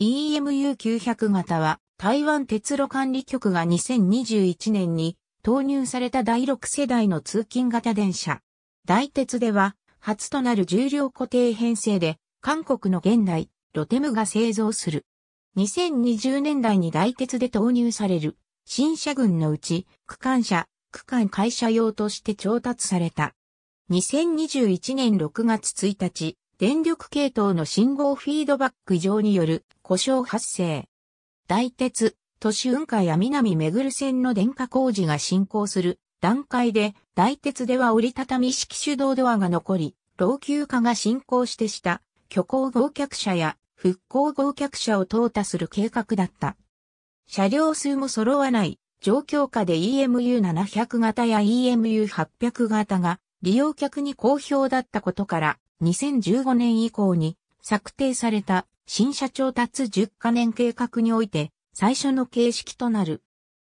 EMU900 型は台湾鉄路管理局が2021年に投入された第6世代の通勤型電車。大鉄では初となる重量固定編成で韓国の現代、ロテムが製造する。2020年代に大鉄で投入される新車群のうち区間車、区間会社用として調達された。2021年6月1日、電力系統の信号フィードバック上による故障発生。大鉄、都市運河や南めぐる線の電化工事が進行する段階で、大鉄では折りたたみ式手動ドアが残り、老朽化が進行してした虚構合脚車や復興合脚車を淘汰する計画だった。車両数も揃わない状況下で EMU700 型や EMU800 型が利用客に好評だったことから2015年以降に策定された新社長達10カ年計画において最初の形式となる。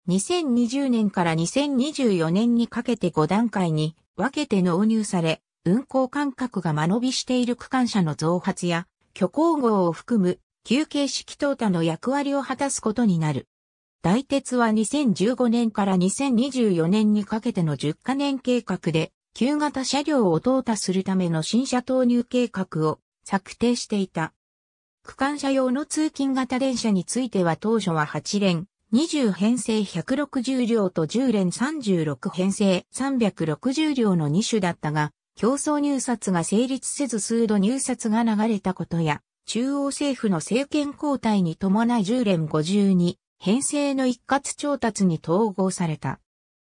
2020年から2024年にかけて5段階に分けて納入され、運行間隔が間延びしている区間車の増発や、虚構号を含む旧形式等他の役割を果たすことになる。大鉄は2015年から2024年にかけての10カ年計画で、旧型車両を淘汰するための新車投入計画を策定していた。区間車用の通勤型電車については当初は8連、20編成160両と10連36編成360両の2種だったが、競争入札が成立せず数度入札が流れたことや、中央政府の政権交代に伴い10連52編成の一括調達に統合された。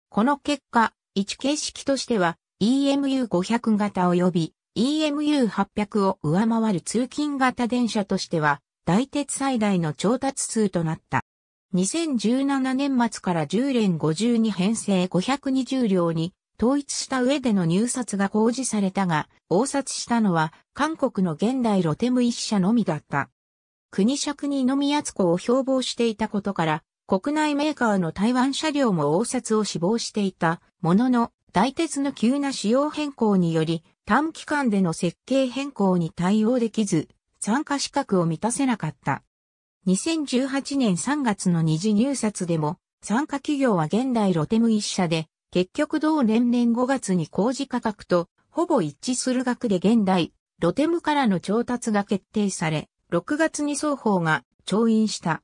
この結果、一形式としては EMU500 型及び EMU800 を上回る通勤型電車としては、大鉄最大の調達数となった。2017年末から10連52編成520両に統一した上での入札が公示されたが、応札したのは韓国の現代ロテム一社のみだった。国尺に飲み厚子を標榜していたことから、国内メーカーの台湾車両も応札を志望していたものの、大鉄の急な仕様変更により、短期間での設計変更に対応できず、参加資格を満たせなかった。2018年3月の二次入札でも、参加企業は現代ロテム一社で、結局同年年5月に工事価格とほぼ一致する額で現代、ロテムからの調達が決定され、6月に双方が調印した。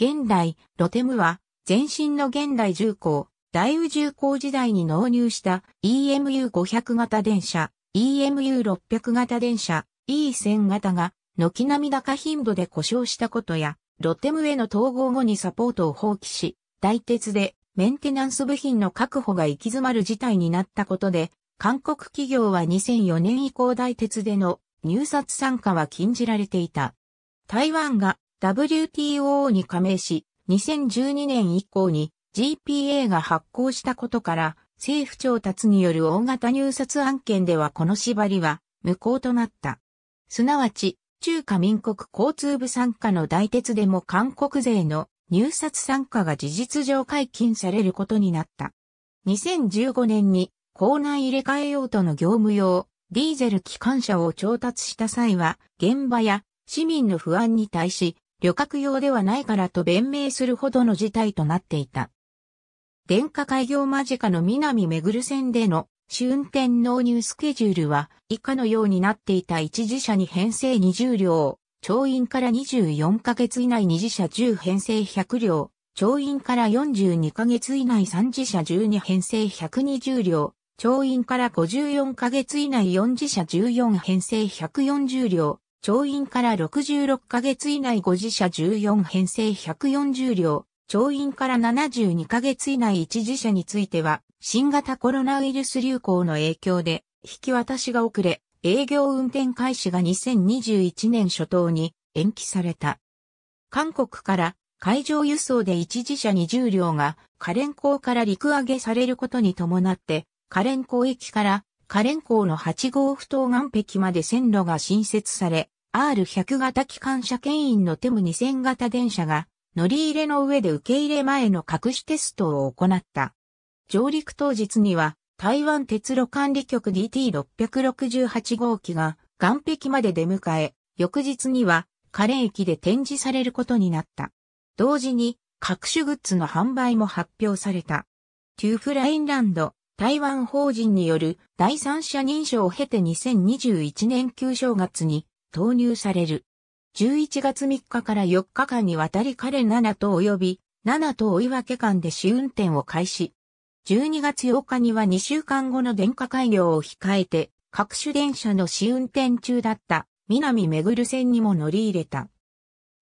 現代、ロテムは、前身の現代重工、大宇重工時代に納入した EMU500 型電車、EMU600 型電車 E1000 型が軒並み高頻度で故障したことや、ロッテムへの統合後にサポートを放棄し、大鉄でメンテナンス部品の確保が行き詰まる事態になったことで、韓国企業は2004年以降大鉄での入札参加は禁じられていた。台湾が WTO に加盟し、2012年以降に GPA が発行したことから、政府調達による大型入札案件ではこの縛りは無効となった。すなわち、中華民国交通部参加の大鉄でも韓国勢の入札参加が事実上解禁されることになった。2015年に校内入れ替え用途の業務用ディーゼル機関車を調達した際は現場や市民の不安に対し旅客用ではないからと弁明するほどの事態となっていた。電化開業間近の南めぐる線での試運転納入スケジュールは以下のようになっていた一時社に編成20両、長印から24ヶ月以内二時社10編成100両、長印から42ヶ月以内三時社12編成120両、長印から54ヶ月以内四時社14編成140両、長印から66ヶ月以内5時社14編成140両、調印から72ヶ月以内一時車については、新型コロナウイルス流行の影響で、引き渡しが遅れ、営業運転開始が2021年初頭に延期された。韓国から海上輸送で一時車20両がカレン港から陸揚げされることに伴って、カレン港駅からカレン港の8号不当岸壁まで線路が新設され、R100 型機関車牽引のテム2000型電車が乗り入れの上で受け入れ前の隠しテストを行った。上陸当日には、台湾鉄路管理局 DT668 号機が岸壁まで出迎え、翌日には、カレー駅で展示されることになった。同時に、各種グッズの販売も発表された。トゥーフラインランド、台湾法人による第三者認証を経て2021年旧正月に投入される。11月3日から4日間にわたり彼7と及び、7と追い分け間で試運転を開始。12月8日には2週間後の電化開業を控えて、各種電車の試運転中だった南めぐる線にも乗り入れた。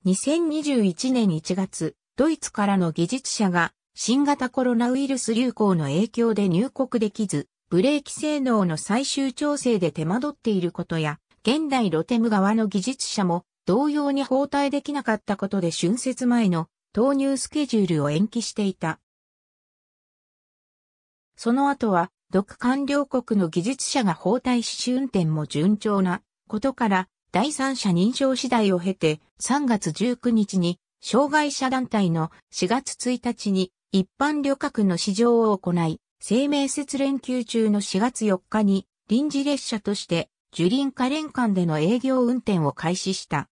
2021年1月、ドイツからの技術者が新型コロナウイルス流行の影響で入国できず、ブレーキ性能の最終調整で手間取っていることや、現代ロテム側の技術者も同様に包帯できなかったことで春節前の投入スケジュールを延期していた。その後は、独官僚国の技術者が包帯し運転も順調なことから、第三者認証次第を経て、3月19日に、障害者団体の4月1日に一般旅客の試乗を行い、生命節連休中の4月4日に臨時列車として樹林可連間での営業運転を開始した。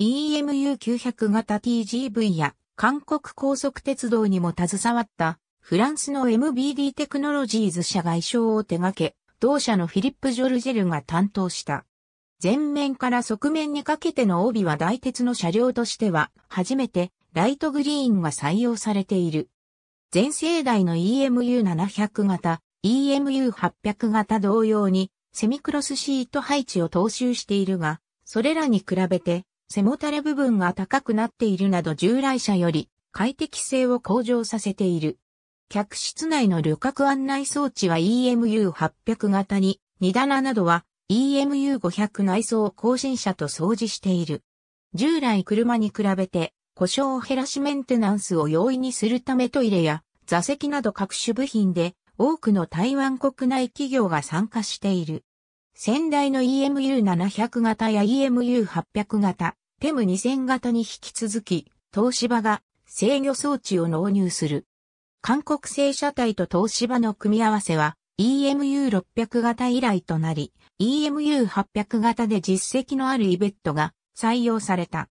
EMU900 型 TGV や韓国高速鉄道にも携わったフランスの MBD テクノロジーズ社外相を手掛け、同社のフィリップ・ジョルジェルが担当した。前面から側面にかけての帯は大鉄の車両としては初めてライトグリーンが採用されている。前世代の EMU700 型、EMU800 型同様にセミクロスシート配置を踏襲しているが、それらに比べて背もたれ部分が高くなっているなど従来車より快適性を向上させている。客室内の旅客案内装置は EMU800 型に、荷棚などは EMU500 内装更新車と掃除している。従来車に比べて故障を減らしメンテナンスを容易にするためトイレや座席など各種部品で多くの台湾国内企業が参加している。先代の EMU700 型や EMU800 型、テム2000型に引き続き、東芝が制御装置を納入する。韓国製車体と東芝の組み合わせは EMU600 型以来となり、EMU800 型で実績のあるイベットが採用された。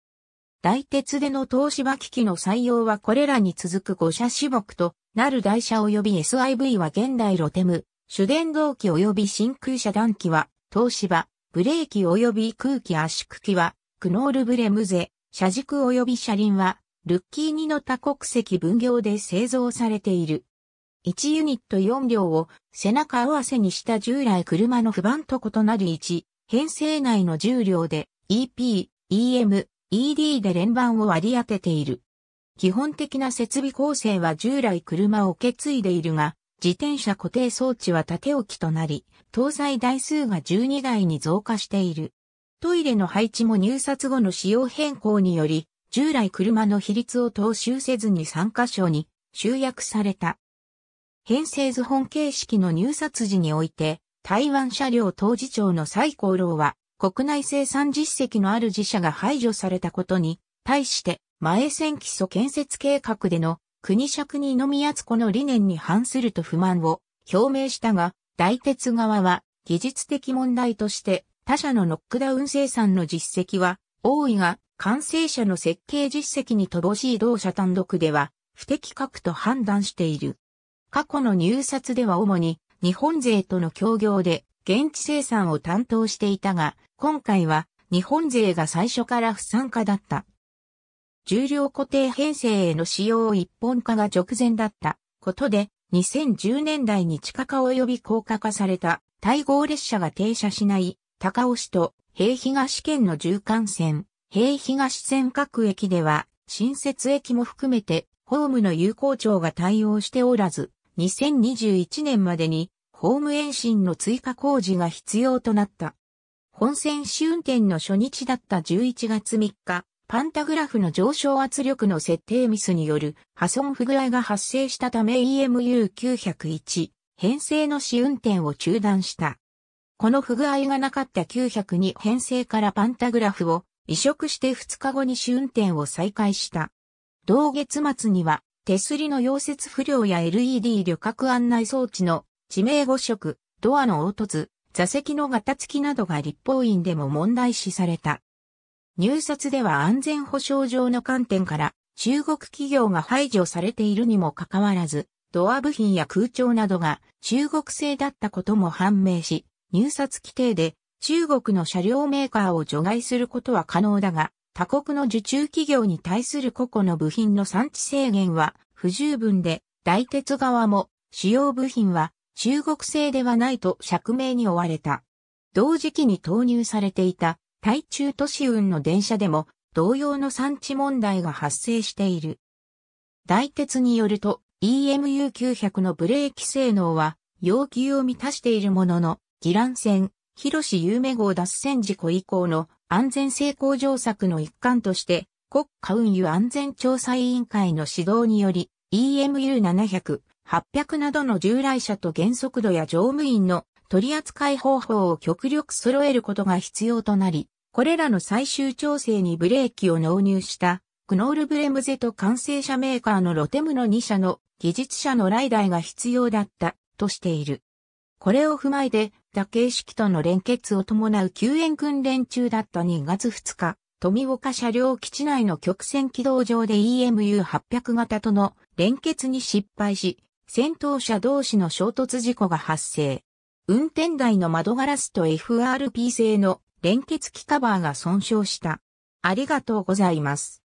大鉄での東芝機器の採用はこれらに続く5車種目となる台車及び SIV は現代ロテム、主電動機及び真空遮断機は東芝、ブレーキ及び空気圧縮機はクノールブレムゼ、車軸及び車輪は、ルッキーニの多国籍分業で製造されている。1ユニット4両を背中合わせにした従来車の不版と異なり1、編成内の重量で EP、EM、ED で連番を割り当てている。基本的な設備構成は従来車を受け継いでいるが、自転車固定装置は縦置きとなり、搭載台数が12台に増加している。トイレの配置も入札後の仕様変更により、従来車の比率を踏襲せずに3箇所に集約された。編成図本形式の入札時において、台湾車両当事長の最高老は、国内生産実績のある自社が排除されたことに、対して、前線基礎建設計画での国尺にのみやつこの理念に反すると不満を表明したが、大鉄側は技術的問題として他社のノックダウン生産の実績は多いが、完成車の設計実績に乏しい同社単独では不適格と判断している。過去の入札では主に日本勢との協業で現地生産を担当していたが、今回は日本勢が最初から不参加だった。重量固定編成への使用一本化が直前だったことで、2010年代に地下化及び高架化された対合列車が停車しない高尾市と平東県の縦貫線、平東線各駅では、新設駅も含めて、ホームの有効庁が対応しておらず、2021年までに、ホーム延伸の追加工事が必要となった。本線試運転の初日だった11月3日、パンタグラフの上昇圧力の設定ミスによる破損不具合が発生したため EMU901 編成の試運転を中断した。この不具合がなかった902編成からパンタグラフを移植して2日後に試運転を再開した。同月末には手すりの溶接不良や LED 旅客案内装置の地名誤色、ドアの凹凸、座席のガタつきなどが立法院でも問題視された。入札では安全保障上の観点から中国企業が排除されているにもかかわらず、ドア部品や空調などが中国製だったことも判明し、入札規定で中国の車両メーカーを除外することは可能だが、他国の受注企業に対する個々の部品の産地制限は不十分で、大鉄側も主要部品は中国製ではないと釈明に追われた。同時期に投入されていた対中都市運の電車でも同様の産地問題が発生している。大鉄によると EMU900 のブレーキ性能は要求を満たしているものの議蘭戦、広志有名号脱線事故以降の安全性向上策の一環として、国家運輸安全調査委員会の指導により、EMU700、800などの従来車と原速度や乗務員の取扱い方法を極力揃えることが必要となり、これらの最終調整にブレーキを納入した、クノールブレムゼと完成車メーカーのロテムの2社の技術者のライダーが必要だったとしている。これを踏まえて、った形式との連結を伴う救援訓練中だった2月2日、富岡車両基地内の曲線軌道上で EMU800 型との連結に失敗し、戦闘車同士の衝突事故が発生。運転台の窓ガラスと FRP 製の連結機カバーが損傷した。ありがとうございます。